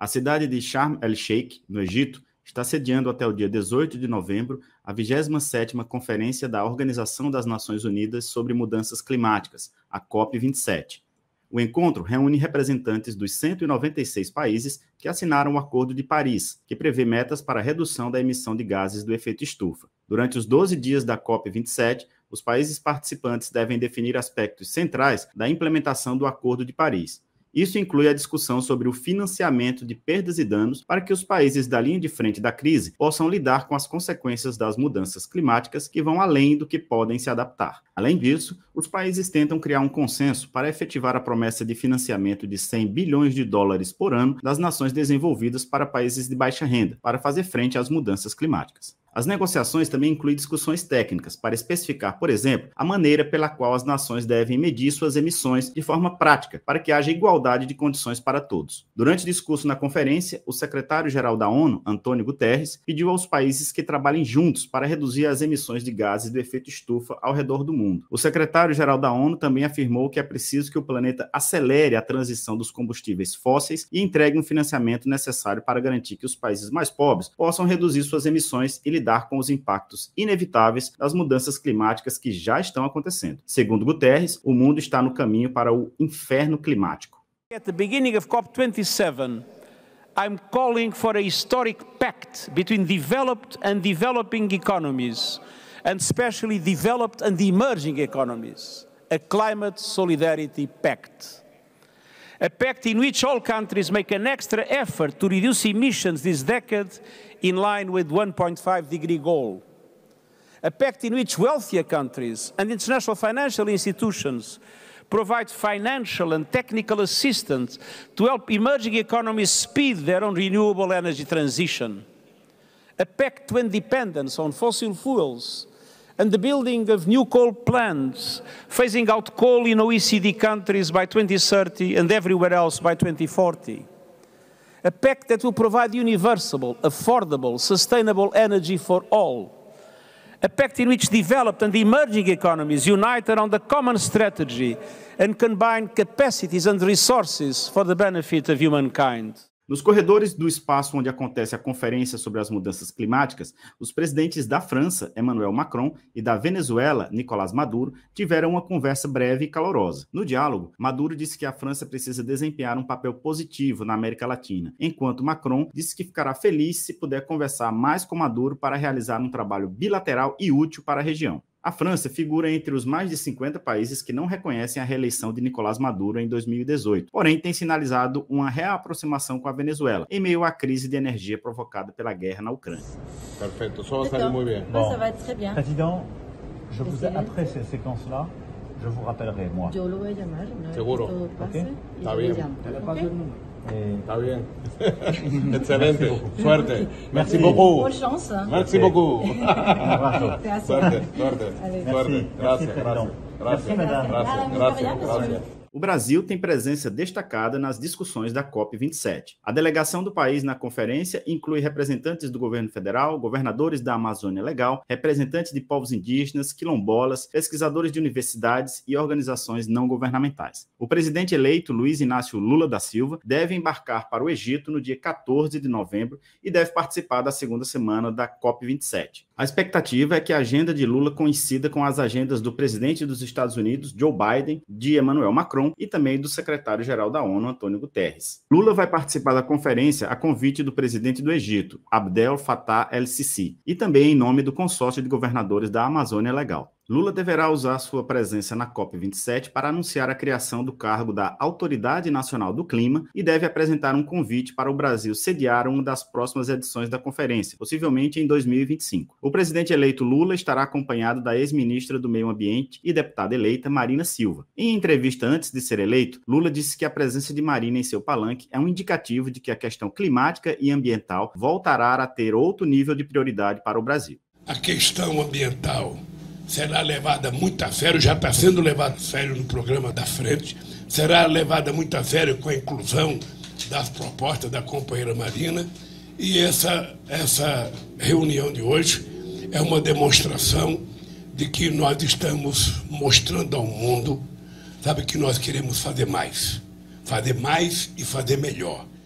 A cidade de Sharm el-Sheikh, no Egito, está sediando até o dia 18 de novembro a 27ª Conferência da Organização das Nações Unidas sobre Mudanças Climáticas, a COP27. O encontro reúne representantes dos 196 países que assinaram o Acordo de Paris, que prevê metas para a redução da emissão de gases do efeito estufa. Durante os 12 dias da COP27, os países participantes devem definir aspectos centrais da implementação do Acordo de Paris. Isso inclui a discussão sobre o financiamento de perdas e danos para que os países da linha de frente da crise possam lidar com as consequências das mudanças climáticas que vão além do que podem se adaptar. Além disso, os países tentam criar um consenso para efetivar a promessa de financiamento de 100 bilhões de dólares por ano das nações desenvolvidas para países de baixa renda, para fazer frente às mudanças climáticas. As negociações também incluem discussões técnicas para especificar, por exemplo, a maneira pela qual as nações devem medir suas emissões de forma prática, para que haja igualdade de condições para todos. Durante o discurso na conferência, o secretário-geral da ONU, Antônio Guterres, pediu aos países que trabalhem juntos para reduzir as emissões de gases do efeito estufa ao redor do mundo. O secretário-geral da ONU também afirmou que é preciso que o planeta acelere a transição dos combustíveis fósseis e entregue um financiamento necessário para garantir que os países mais pobres possam reduzir suas emissões e lidar com os impactos inevitáveis das mudanças climáticas que já estão acontecendo. Segundo Guterres, o mundo está no caminho para o inferno climático. At the beginning of COP27, I'm calling for a historic pact between developed and developing economies, and especially developed and emerging economies, a climate solidarity pact. a pact in which all countries make an extra effort to reduce emissions this decade in line with 1.5 degree goal. A pact in which wealthier countries and international financial institutions provide financial and technical assistance to help emerging economies speed their own renewable energy transition. A pact to dependence on fossil fuels and the building of new coal plants, phasing out coal in OECD countries by 2030 and everywhere else by 2040. A pact that will provide universal, affordable, sustainable energy for all. A pact in which developed and emerging economies unite around a common strategy and combine capacities and resources for the benefit of humankind. Nos corredores do espaço onde acontece a Conferência sobre as Mudanças Climáticas, os presidentes da França, Emmanuel Macron, e da Venezuela, Nicolás Maduro, tiveram uma conversa breve e calorosa. No diálogo, Maduro disse que a França precisa desempenhar um papel positivo na América Latina, enquanto Macron disse que ficará feliz se puder conversar mais com Maduro para realizar um trabalho bilateral e útil para a região. A França figura entre os mais de 50 países que não reconhecem a reeleição de Nicolás Maduro em 2018, porém tem sinalizado uma reaproximação com a Venezuela, em meio à crise de energia provocada pela guerra na Ucrânia. Perfeito, só vai sair muito bem. Ah, Bom, Presidente, je vous, après ces sequência, là vou vous rappellerai, moi. Seguro. Ok? Está bem. Eh, Está bien. Excelente. Merci suerte. Merci, beaucoup. Bonne chance. Merci beaucoup. Gracias. Suerte, suerte. Allez. Suerte. Merci. Gracias, gracias. Gracias, gracias. Gracias, gracias. gracias. o Brasil tem presença destacada nas discussões da COP27. A delegação do país na conferência inclui representantes do governo federal, governadores da Amazônia Legal, representantes de povos indígenas, quilombolas, pesquisadores de universidades e organizações não governamentais. O presidente eleito, Luiz Inácio Lula da Silva, deve embarcar para o Egito no dia 14 de novembro e deve participar da segunda semana da COP27. A expectativa é que a agenda de Lula coincida com as agendas do presidente dos Estados Unidos, Joe Biden, de Emmanuel Macron e também do secretário-geral da ONU, Antônio Guterres. Lula vai participar da conferência a convite do presidente do Egito, Abdel Fattah el-Sisi, e também em nome do consórcio de governadores da Amazônia Legal. Lula deverá usar sua presença na COP27 para anunciar a criação do cargo da Autoridade Nacional do Clima e deve apresentar um convite para o Brasil sediar uma das próximas edições da conferência, possivelmente em 2025. O presidente eleito Lula estará acompanhado da ex-ministra do Meio Ambiente e deputada eleita Marina Silva. Em entrevista antes de ser eleito, Lula disse que a presença de Marina em seu palanque é um indicativo de que a questão climática e ambiental voltará a ter outro nível de prioridade para o Brasil. A questão ambiental será levada muito a sério, já está sendo levada a sério no programa da frente, será levada muito a sério com a inclusão das propostas da companheira Marina. E essa, essa reunião de hoje é uma demonstração de que nós estamos mostrando ao mundo, sabe, que nós queremos fazer mais. Fazer mais e fazer melhor.